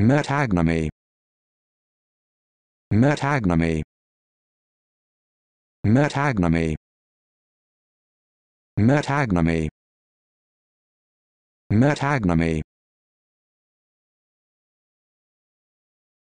Metagnomy. Metagnomy. Metagnomy. Metagnomy. Metagnomy.